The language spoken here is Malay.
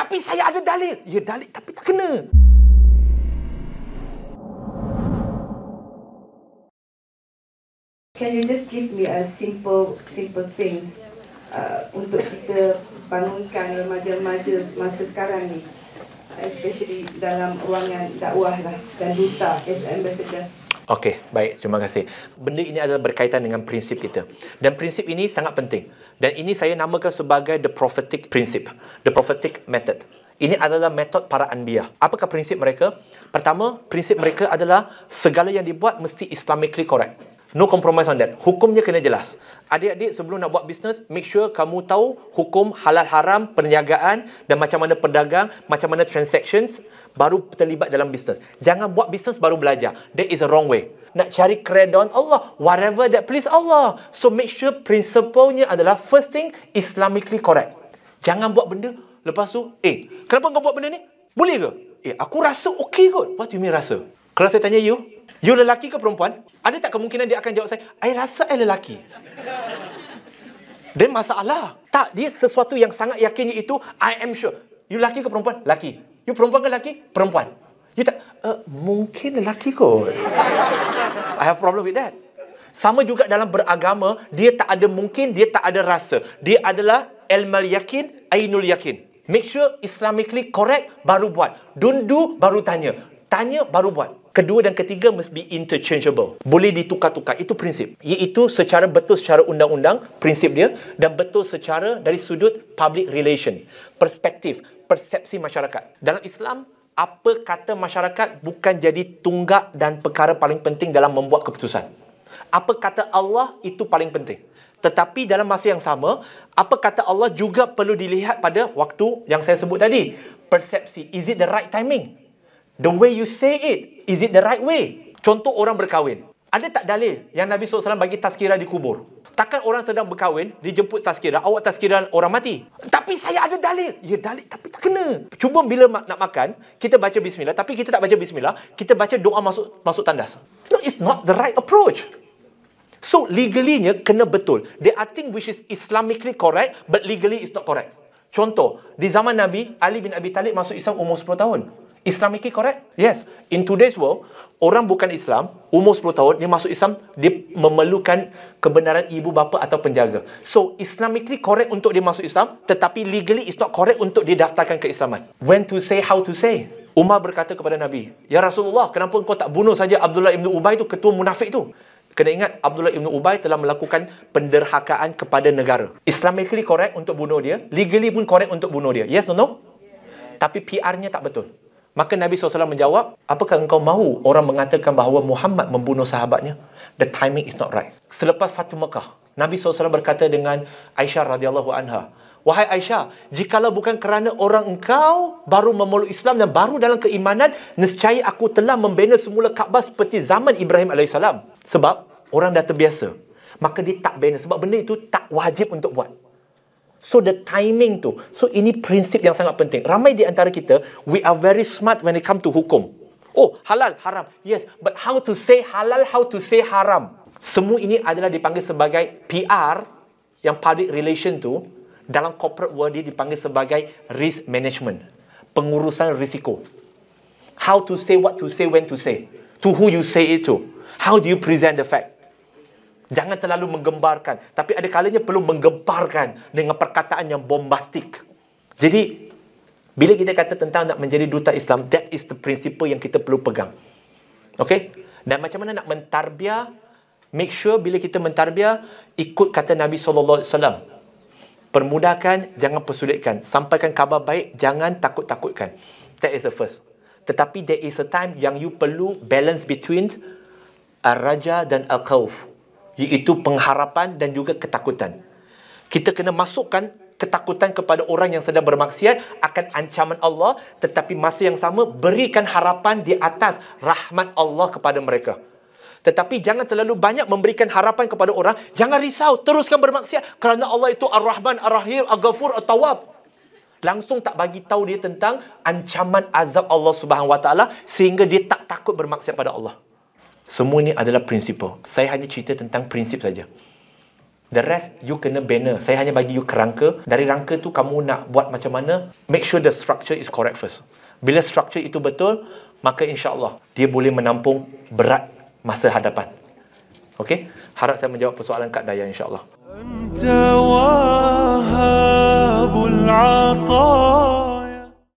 Tapi saya ada dalil. Ya dalil tapi tak kena. Can you just give me a simple simple things uh, untuk kita bangunkan remaja-remaja masa sekarang ni? Especially dalam ruangan dakwah lah dan duta as ambassador. Okey, baik. Terima kasih. Benda ini adalah berkaitan dengan prinsip kita. Dan prinsip ini sangat penting. Dan ini saya namakan sebagai the prophetic principle, The prophetic method. Ini adalah metod para anbiya. Apakah prinsip mereka? Pertama, prinsip mereka adalah segala yang dibuat mesti islamically correct. No compromise on that. Hukumnya kena jelas. Adik-adik sebelum nak buat bisnes, make sure kamu tahu hukum halal haram, perniagaan dan macam mana pedagang, macam mana transactions baru terlibat dalam bisnes. Jangan buat bisnes baru belajar. That is a wrong way. Nak cari kredon Allah. Whatever that please Allah. So make sure principlenya adalah first thing Islamically correct. Jangan buat benda lepas tu, eh, kenapa kau buat benda ni? Boleh ke? Eh, aku rasa okey kot. What do you mean rasa? Kalau saya tanya you, you lelaki ke perempuan? Ada tak kemungkinan dia akan jawab saya, Saya rasa I lelaki. Dan masalah. Tak, dia sesuatu yang sangat yakinnya itu, I am sure. You lelaki ke perempuan? Lelaki. You perempuan ke lelaki? Perempuan. You tak, uh, mungkin lelaki kot. I have problem with that. Sama juga dalam beragama, dia tak ada mungkin, dia tak ada rasa. Dia adalah ilmal yakin, ainul yakin. Make sure Islamically correct, baru buat. Don't do, baru tanya. Tanya, baru buat kedua dan ketiga must be interchangeable. Boleh ditukar-tukar. Itu prinsip. Iaitu secara betul secara undang-undang, prinsip dia. Dan betul secara dari sudut public relation. Perspektif, persepsi masyarakat. Dalam Islam, apa kata masyarakat bukan jadi tunggak dan perkara paling penting dalam membuat keputusan. Apa kata Allah itu paling penting. Tetapi dalam masa yang sama, apa kata Allah juga perlu dilihat pada waktu yang saya sebut tadi. Persepsi. Is it the right timing? The way you say it, Is it the right way? Contoh orang berkahwin. Ada tak dalil yang Nabi SAW bagi tazkirah di kubur? Takkan orang sedang berkahwin, dijemput tazkirah, awak tazkirah orang mati. Tapi saya ada dalil. Ya dalil tapi tak kena. Cuba bila nak makan, kita baca bismillah. Tapi kita tak baca bismillah, kita baca doa masuk masuk tandas. No, it's not the right approach. So legally-nya kena betul. There are things which is Islamically correct, but legally it's not correct. Contoh, di zaman Nabi, Ali bin Abi Talib masuk Islam umur 10 tahun. Islamically correct? Yes. In today's world, orang bukan Islam, umur 10 tahun, dia masuk Islam, dia memerlukan kebenaran ibu bapa atau penjaga. So, Islamically correct untuk dia masuk Islam, tetapi legally it's not correct untuk dia daftarkan ke Islaman. When to say, how to say? Umar berkata kepada Nabi, Ya Rasulullah, kenapa kau tak bunuh saja Abdullah ibn Ubay itu, ketua munafik itu? Kena ingat, Abdullah ibn Ubay telah melakukan penderhakaan kepada negara. Islamically correct untuk bunuh dia, legally pun correct untuk bunuh dia. Yes or no? Yes. Tapi PR-nya tak betul. Maka Nabi SAW menjawab, apakah engkau mahu orang mengatakan bahawa Muhammad membunuh sahabatnya? The timing is not right. Selepas Fatu Mekah, Nabi SAW berkata dengan Aisyah radhiyallahu anha, Wahai Aisyah, jikalau bukan kerana orang engkau baru memeluk Islam dan baru dalam keimanan, nescaya aku telah membina semula Kaabah seperti zaman Ibrahim AS. Sebab orang dah terbiasa. Maka dia tak bina. Sebab benda itu tak wajib untuk buat. So the timing tu. So ini prinsip yang sangat penting. Ramai di antara kita, we are very smart when it come to hukum. Oh, halal, haram. Yes, but how to say halal, how to say haram. Semua ini adalah dipanggil sebagai PR yang public relation tu dalam corporate world dia dipanggil sebagai risk management. Pengurusan risiko. How to say what to say, when to say. To who you say it to. How do you present the fact? Jangan terlalu menggembarkan. Tapi ada kalanya perlu menggemparkan dengan perkataan yang bombastik. Jadi, bila kita kata tentang nak menjadi duta Islam, that is the principle yang kita perlu pegang. Okay? Dan macam mana nak mentarbia, make sure bila kita mentarbia, ikut kata Nabi SAW. Permudahkan, jangan persulitkan. Sampaikan khabar baik, jangan takut-takutkan. That is the first. Tetapi there is a time yang you perlu balance between Al-Raja dan Al-Khawf iaitu pengharapan dan juga ketakutan. Kita kena masukkan ketakutan kepada orang yang sedang bermaksiat akan ancaman Allah tetapi masa yang sama berikan harapan di atas rahmat Allah kepada mereka. Tetapi jangan terlalu banyak memberikan harapan kepada orang. Jangan risau, teruskan bermaksiat kerana Allah itu Ar-Rahman, Ar-Rahim, Ar-Ghafur, Ar-Tawab. Langsung tak bagi tahu dia tentang ancaman azab Allah Subhanahu Wa Taala sehingga dia tak takut bermaksiat pada Allah. Semua ni adalah prinsip. Saya hanya cerita tentang prinsip saja. The rest you kena banner. Saya hanya bagi you kerangka. Dari rangka tu kamu nak buat macam mana? Make sure the structure is correct first. Bila structure itu betul, maka insya-Allah dia boleh menampung berat masa hadapan. Okay? Harap saya menjawab persoalan Kak Daya insya-Allah. Antawahabul 'ata'